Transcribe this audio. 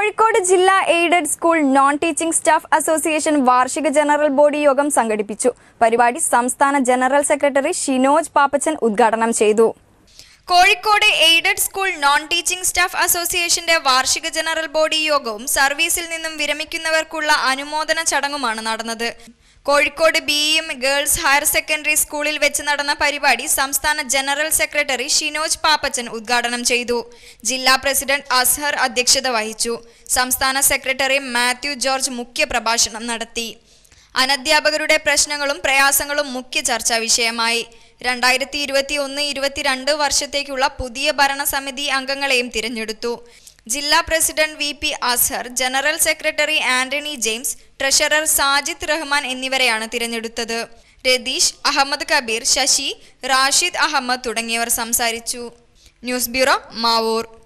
കോഴിക്കോട് ജില്ലാ aided school non teaching staff association വാർഷിക general body യോഗം സംഘടിപ്പിച്ചു പരിപാടി സംസ്ഥാന ജനറൽ സെക്രട്ടറി ഷിനോജ് പാപ്പച്ചൻ ഉദ്ഘാടനം ചെയ്തു Kozhikode aided school non teaching staff അസോസിയേഷന്റെ വാർഷിക ജനറൽ ബോഡി യോഗവും സർവീസിൽ നിന്നും വിരമിക്കുന്നവർക്കുള്ള അനുമോദന ചടങ്ങുമാണ് നടന്നത് Kozhikode B M girls higher secondary സ്കൂളിൽ വെച്ച് നടന്ന പരിപാടി സംസ്ഥാന ജനറൽ സെക്രട്ടറി ഷിനോജ് പാപ്പച്ചൻ ഉദ്ഘാടനം ചെയ്തു ജില്ലാ പ്രസിഡന്റ് അസ്ഹർ അധ്യക്ഷത വഹിച്ചു സംസ്ഥാന സെക്രട്ടറി മാത്യു ജോർജ് മുഖ്യ പ്രഭാഷണം നടത്തി അനധ്യാപകരുടെ പ്രശ്നങ്ങളും പ്രയാസങ്ങളും മുഖ്യ ചർച്ചാ വിഷയമായി രണ്ടായിരത്തി ഇരുപത്തി ഒന്ന് ഇരുപത്തിരണ്ട് വർഷത്തേക്കുള്ള പുതിയ ഭരണസമിതി അംഗങ്ങളെയും തിരഞ്ഞെടുത്തു ജില്ലാ president V P Azhar general secretary Antony James treasurer Sajid Rahman എന്നിവരെയാണ് തിരഞ്ഞെടുത്തത് രതീഷ് അഹമ്മദ് കബീർ ശശി റാഷിദ് അഹമ്മദ് തുടങ്ങിയവർ സംസാരിച്ചു ന്യൂസ് ബ്യൂറോ മാവൂർ